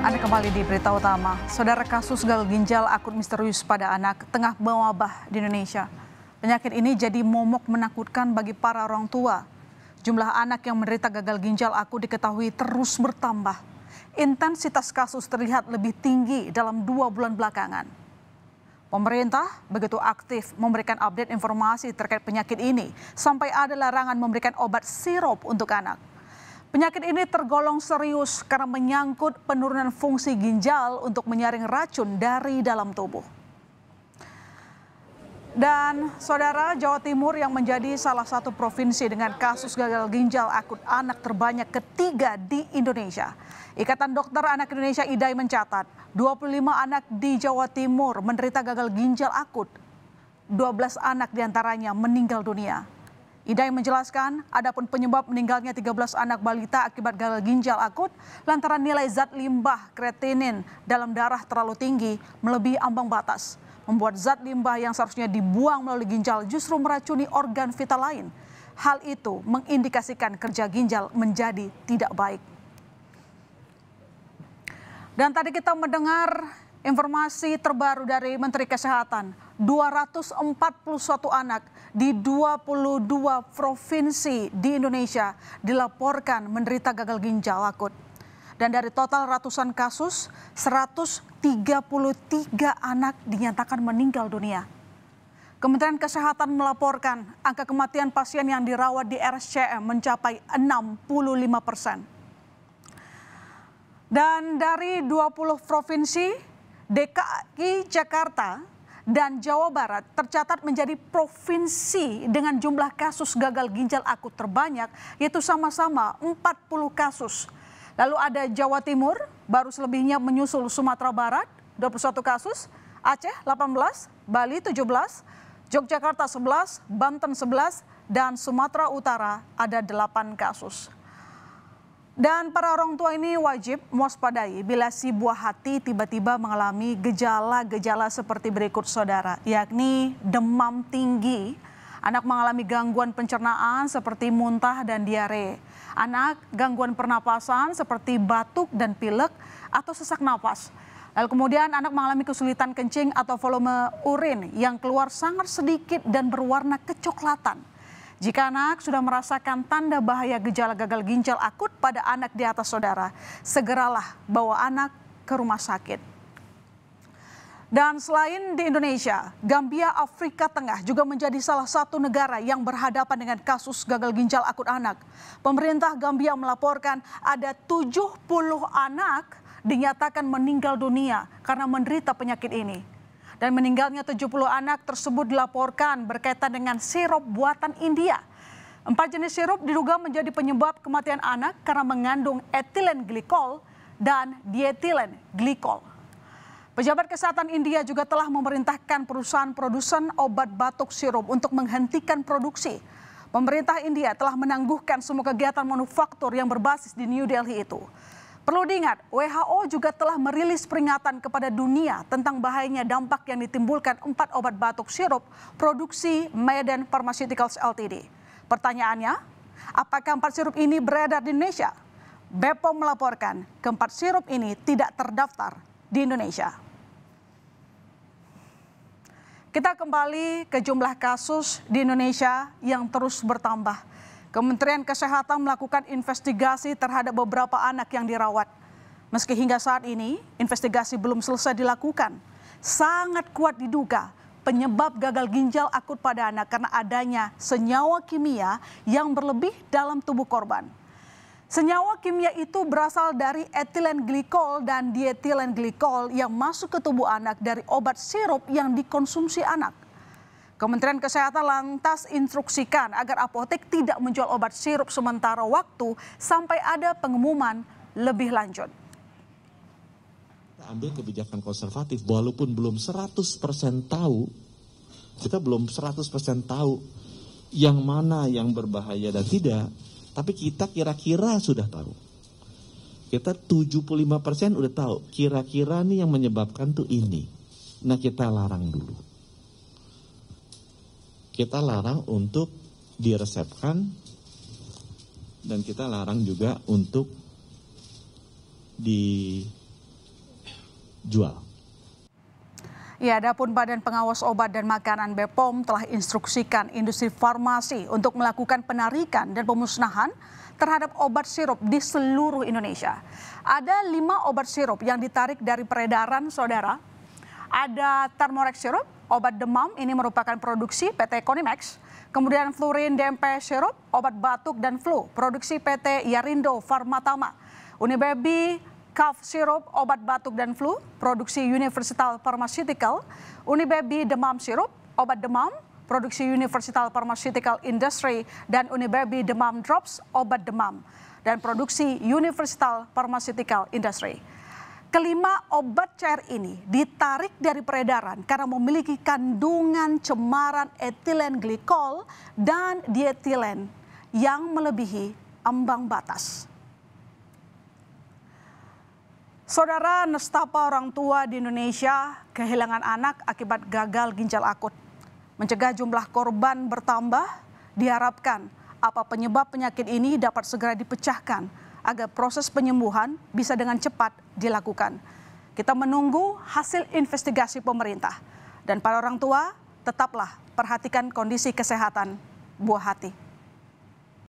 Anda kembali di berita utama. Saudara kasus gagal ginjal akut misterius pada anak tengah mewabah di Indonesia. Penyakit ini jadi momok menakutkan bagi para orang tua. Jumlah anak yang menderita gagal ginjal akut diketahui terus bertambah. Intensitas kasus terlihat lebih tinggi dalam dua bulan belakangan. Pemerintah begitu aktif memberikan update informasi terkait penyakit ini, sampai ada larangan memberikan obat sirup untuk anak. Penyakit ini tergolong serius karena menyangkut penurunan fungsi ginjal untuk menyaring racun dari dalam tubuh. Dan saudara Jawa Timur yang menjadi salah satu provinsi dengan kasus gagal ginjal akut anak terbanyak ketiga di Indonesia. Ikatan Dokter Anak Indonesia IDAI mencatat 25 anak di Jawa Timur menderita gagal ginjal akut. 12 anak diantaranya meninggal dunia. Idai menjelaskan, adapun penyebab meninggalnya 13 anak balita akibat gagal ginjal akut lantaran nilai zat limbah kreatinin dalam darah terlalu tinggi melebihi ambang batas. Membuat zat limbah yang seharusnya dibuang melalui ginjal justru meracuni organ vital lain. Hal itu mengindikasikan kerja ginjal menjadi tidak baik. Dan tadi kita mendengar informasi terbaru dari Menteri Kesehatan 241 anak di 22 provinsi di Indonesia dilaporkan menderita gagal ginjal akut. Dan dari total ratusan kasus, 133 anak dinyatakan meninggal dunia. Kementerian Kesehatan melaporkan angka kematian pasien yang dirawat di RSCM mencapai 65 persen. Dan dari 20 provinsi, DKI Jakarta dan Jawa Barat tercatat menjadi provinsi dengan jumlah kasus gagal ginjal akut terbanyak yaitu sama-sama 40 kasus. Lalu ada Jawa Timur baru selebihnya menyusul Sumatera Barat 21 kasus, Aceh 18, Bali 17, Yogyakarta 11, Banten 11 dan Sumatera Utara ada 8 kasus. Dan para orang tua ini wajib waspadai bila si buah hati tiba-tiba mengalami gejala-gejala seperti berikut saudara, yakni demam tinggi, anak mengalami gangguan pencernaan seperti muntah dan diare, anak gangguan pernapasan seperti batuk dan pilek atau sesak napas. Lalu kemudian anak mengalami kesulitan kencing atau volume urin yang keluar sangat sedikit dan berwarna kecoklatan. Jika anak sudah merasakan tanda bahaya gejala gagal ginjal akut pada anak di atas saudara, segeralah bawa anak ke rumah sakit. Dan selain di Indonesia, Gambia Afrika Tengah juga menjadi salah satu negara yang berhadapan dengan kasus gagal ginjal akut anak. Pemerintah Gambia melaporkan ada 70 anak dinyatakan meninggal dunia karena menderita penyakit ini. Dan meninggalnya 70 anak tersebut dilaporkan berkaitan dengan sirup buatan India. Empat jenis sirup diduga menjadi penyebab kematian anak karena mengandung etilen glikol dan dietilen glikol. Pejabat Kesehatan India juga telah memerintahkan perusahaan produsen obat batuk sirup untuk menghentikan produksi. Pemerintah India telah menangguhkan semua kegiatan manufaktur yang berbasis di New Delhi itu. Perlu diingat, WHO juga telah merilis peringatan kepada dunia tentang bahayanya dampak yang ditimbulkan empat obat batuk sirup produksi Medan Pharmaceuticals Ltd. Pertanyaannya, apakah empat sirup ini beredar di Indonesia? BePom melaporkan keempat sirup ini tidak terdaftar di Indonesia. Kita kembali ke jumlah kasus di Indonesia yang terus bertambah Kementerian Kesehatan melakukan investigasi terhadap beberapa anak yang dirawat. Meski hingga saat ini investigasi belum selesai dilakukan, sangat kuat diduga penyebab gagal ginjal akut pada anak karena adanya senyawa kimia yang berlebih dalam tubuh korban. Senyawa kimia itu berasal dari etilen glikol dan dietilen glikol yang masuk ke tubuh anak dari obat sirup yang dikonsumsi anak. Kementerian Kesehatan lantas instruksikan agar apotek tidak menjual obat sirup sementara waktu sampai ada pengumuman lebih lanjut. Kita ambil kebijakan konservatif walaupun belum 100% tahu, kita belum 100% tahu yang mana yang berbahaya dan tidak, tapi kita kira-kira sudah tahu. Kita 75% udah tahu, kira-kira nih yang menyebabkan tuh ini. Nah kita larang dulu kita larang untuk diresepkan dan kita larang juga untuk dijual. Ya, adapun Badan Pengawas Obat dan Makanan BPOM telah instruksikan industri farmasi untuk melakukan penarikan dan pemusnahan terhadap obat sirup di seluruh Indonesia. Ada lima obat sirup yang ditarik dari peredaran, saudara, ada Thermorex sirup, obat demam ini merupakan produksi PT Konimax. Kemudian fluorin DMP sirup, obat batuk dan flu, produksi PT Yarindo Farmatama. Unibaby cough sirup, obat batuk dan flu, produksi Universal Pharmaceutical. Unibaby demam sirup, obat demam, produksi Universal Pharmaceutical Industry. Dan Unibaby demam drops, obat demam. Dan produksi Universal Pharmaceutical Industry. Kelima obat cair ini ditarik dari peredaran karena memiliki kandungan cemaran etilen glikol dan dietilen yang melebihi ambang batas. Saudara nestapa orang tua di Indonesia kehilangan anak akibat gagal ginjal akut. Mencegah jumlah korban bertambah, diharapkan apa penyebab penyakit ini dapat segera dipecahkan agar proses penyembuhan bisa dengan cepat dilakukan. Kita menunggu hasil investigasi pemerintah. Dan para orang tua, tetaplah perhatikan kondisi kesehatan buah hati.